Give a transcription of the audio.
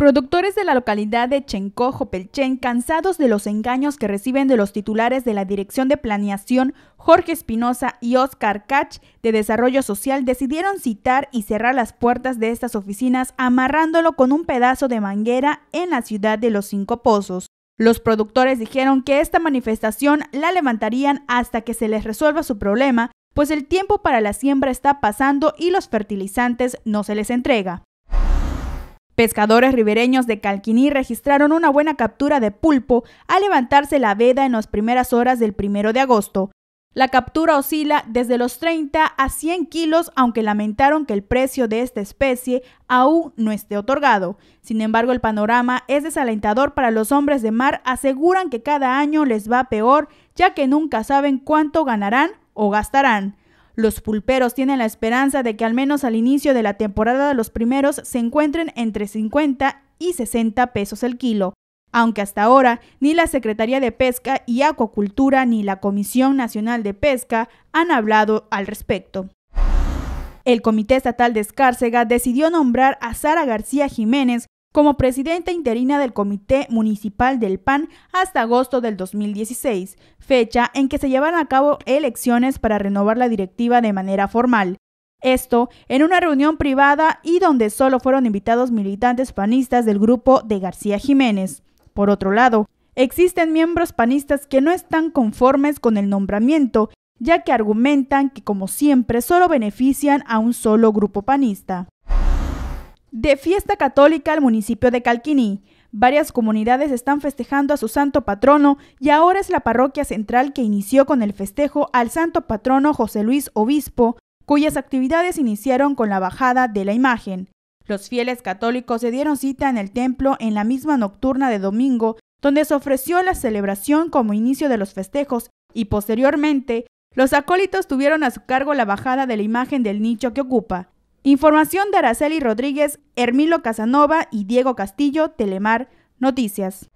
Productores de la localidad de Chencojo, Pelchen cansados de los engaños que reciben de los titulares de la Dirección de Planeación, Jorge Espinosa y Oscar Kach de Desarrollo Social, decidieron citar y cerrar las puertas de estas oficinas amarrándolo con un pedazo de manguera en la ciudad de los Cinco Pozos. Los productores dijeron que esta manifestación la levantarían hasta que se les resuelva su problema, pues el tiempo para la siembra está pasando y los fertilizantes no se les entrega. Pescadores ribereños de Calquiní registraron una buena captura de pulpo al levantarse la veda en las primeras horas del primero de agosto. La captura oscila desde los 30 a 100 kilos, aunque lamentaron que el precio de esta especie aún no esté otorgado. Sin embargo, el panorama es desalentador para los hombres de mar, aseguran que cada año les va peor, ya que nunca saben cuánto ganarán o gastarán. Los pulperos tienen la esperanza de que al menos al inicio de la temporada los primeros se encuentren entre 50 y 60 pesos el kilo, aunque hasta ahora ni la Secretaría de Pesca y Acuacultura ni la Comisión Nacional de Pesca han hablado al respecto. El Comité Estatal de Escárcega decidió nombrar a Sara García Jiménez como presidenta interina del Comité Municipal del PAN hasta agosto del 2016, fecha en que se llevaron a cabo elecciones para renovar la directiva de manera formal. Esto en una reunión privada y donde solo fueron invitados militantes panistas del grupo de García Jiménez. Por otro lado, existen miembros panistas que no están conformes con el nombramiento, ya que argumentan que como siempre solo benefician a un solo grupo panista. De fiesta católica al municipio de Calquiní. Varias comunidades están festejando a su santo patrono y ahora es la parroquia central que inició con el festejo al santo patrono José Luis Obispo, cuyas actividades iniciaron con la bajada de la imagen. Los fieles católicos se dieron cita en el templo en la misma nocturna de domingo, donde se ofreció la celebración como inicio de los festejos y posteriormente los acólitos tuvieron a su cargo la bajada de la imagen del nicho que ocupa. Información de Araceli Rodríguez, Hermilo Casanova y Diego Castillo, Telemar Noticias.